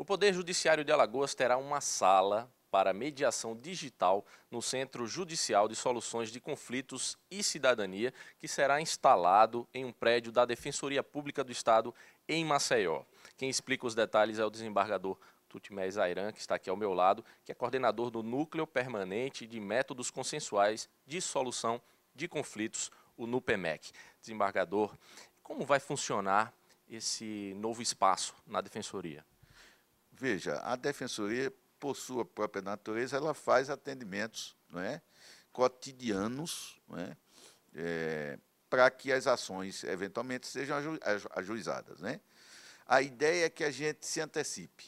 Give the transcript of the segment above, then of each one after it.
O Poder Judiciário de Alagoas terá uma sala para mediação digital no Centro Judicial de Soluções de Conflitos e Cidadania, que será instalado em um prédio da Defensoria Pública do Estado em Maceió. Quem explica os detalhes é o desembargador Tutimés Airan, que está aqui ao meu lado, que é coordenador do Núcleo Permanente de Métodos Consensuais de Solução de Conflitos, o NUPEMEC. Desembargador, como vai funcionar esse novo espaço na Defensoria? veja, a defensoria, por sua própria natureza, ela faz atendimentos não é, cotidianos não é, é para que as ações eventualmente sejam aju ajuizadas. Né? A ideia é que a gente se antecipe,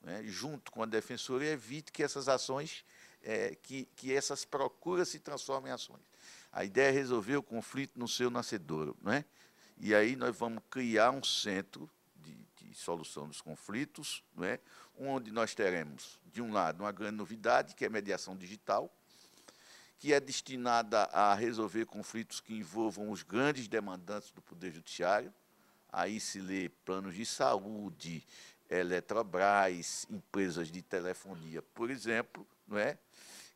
né? junto com a defensoria, evite que essas ações, é, que, que essas procuras se transformem em ações. A ideia é resolver o conflito no seu nascedouro. Né? E aí nós vamos criar um centro solução dos conflitos, não é? onde nós teremos, de um lado, uma grande novidade, que é a mediação digital, que é destinada a resolver conflitos que envolvam os grandes demandantes do Poder Judiciário. Aí se lê planos de saúde, Eletrobras, empresas de telefonia, por exemplo, não é?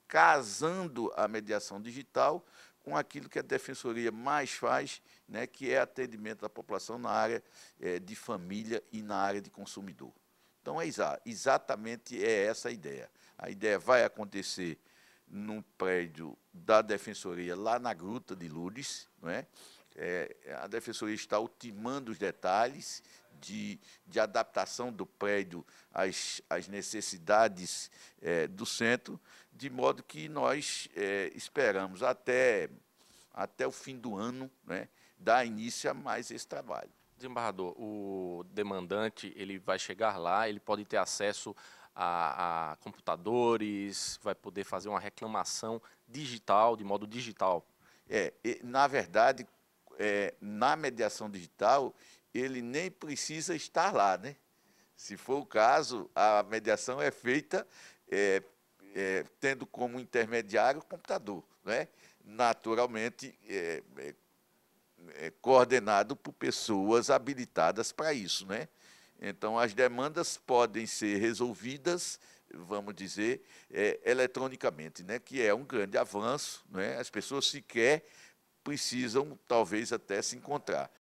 casando a mediação digital com aquilo que a defensoria mais faz, né, que é atendimento da população na área é, de família e na área de consumidor. Então, é exa exatamente é essa a ideia. A ideia vai acontecer num prédio da defensoria, lá na Gruta de Lourdes, não é? É, a defensoria está ultimando os detalhes, de, de adaptação do prédio às, às necessidades é, do centro, de modo que nós é, esperamos até, até o fim do ano né, dar início a mais esse trabalho. Desembargador, o demandante ele vai chegar lá, ele pode ter acesso a, a, computadores, vai poder fazer uma reclamação digital, de modo digital. É, na verdade, é, na mediação digital, ele nem precisa estar lá, né? Se for o caso, a mediação é feita é, é, tendo como intermediário o computador, né? naturalmente é, é, é coordenado por pessoas habilitadas para isso. Né? Então, as demandas podem ser resolvidas, vamos dizer, é, eletronicamente, né? que é um grande avanço. Né? As pessoas sequer precisam, talvez, até se encontrar.